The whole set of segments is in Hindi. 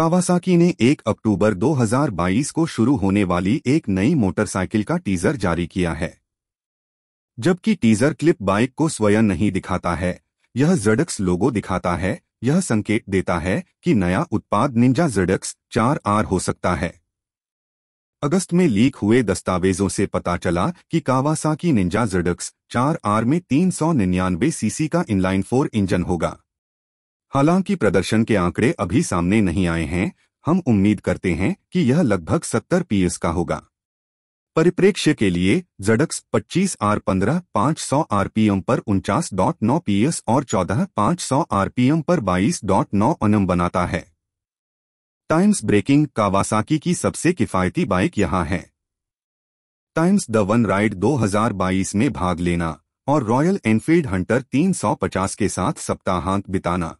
कावासाकी ने 1 अक्टूबर 2022 को शुरू होने वाली एक नई मोटरसाइकिल का टीजर जारी किया है जबकि टीजर क्लिप बाइक को स्वयं नहीं दिखाता है यह जडक्स लोगो दिखाता है यह संकेत देता है कि नया उत्पाद निंजा जडक्स चार आर हो सकता है अगस्त में लीक हुए दस्तावेजों से पता चला कि कावासाकी निंजा जडक्स चार आर में तीन सौ निन्यानवे सीसी का इनलाइन फोर इंजन होगा हालांकि प्रदर्शन के आंकड़े अभी सामने नहीं आए हैं हम उम्मीद करते हैं कि यह लगभग 70 पीएस का होगा परिप्रेक्ष्य के लिए जडक्स 25 आर 15 500 आरपीएम पर उनचास डॉट नौ पीएस और 14 500 आरपीएम पर बाईस डॉट नौ अनम बनाता है टाइम्स ब्रेकिंग कावासाकी की सबसे किफायती बाइक यहाँ है टाइम्स द वन राइड 2022 में भाग लेना और रॉयल एनफील्ड हंटर 350 के साथ सप्ताहांत बिताना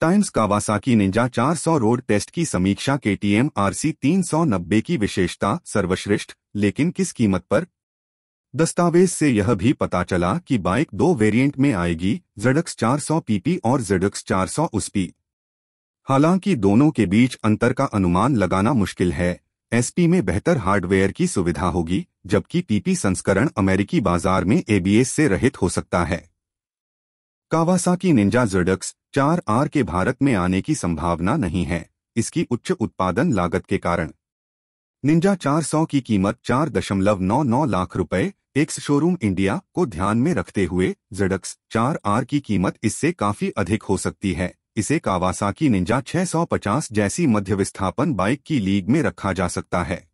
Times Kawasaki Ninja 400 road test की समीक्षा के टी एम आर सी तीन की विशेषता सर्वश्रेष्ठ लेकिन किस कीमत पर दस्तावेज से यह भी पता चला कि बाइक दो वेरिएंट में आएगी जेडक्स 400 पीपी और जेडक्स 400 उसपी हालांकि दोनों के बीच अंतर का अनुमान लगाना मुश्किल है एसपी में बेहतर हार्डवेयर की सुविधा होगी जबकि पीपी संस्करण अमेरिकी बाजार में एबीएस से रहित हो सकता है कावासाकी निंजा जर्डक्स चार आर के भारत में आने की संभावना नहीं है इसकी उच्च उत्पादन लागत के कारण निंजा 400 की कीमत 4.99 लाख रुपए एक्स शोरूम इंडिया को ध्यान में रखते हुए जेडक्स चार आर की कीमत इससे काफी अधिक हो सकती है इसे कावासाकी निंजा 650 जैसी मध्य विस्थापन बाइक की लीग में रखा जा सकता है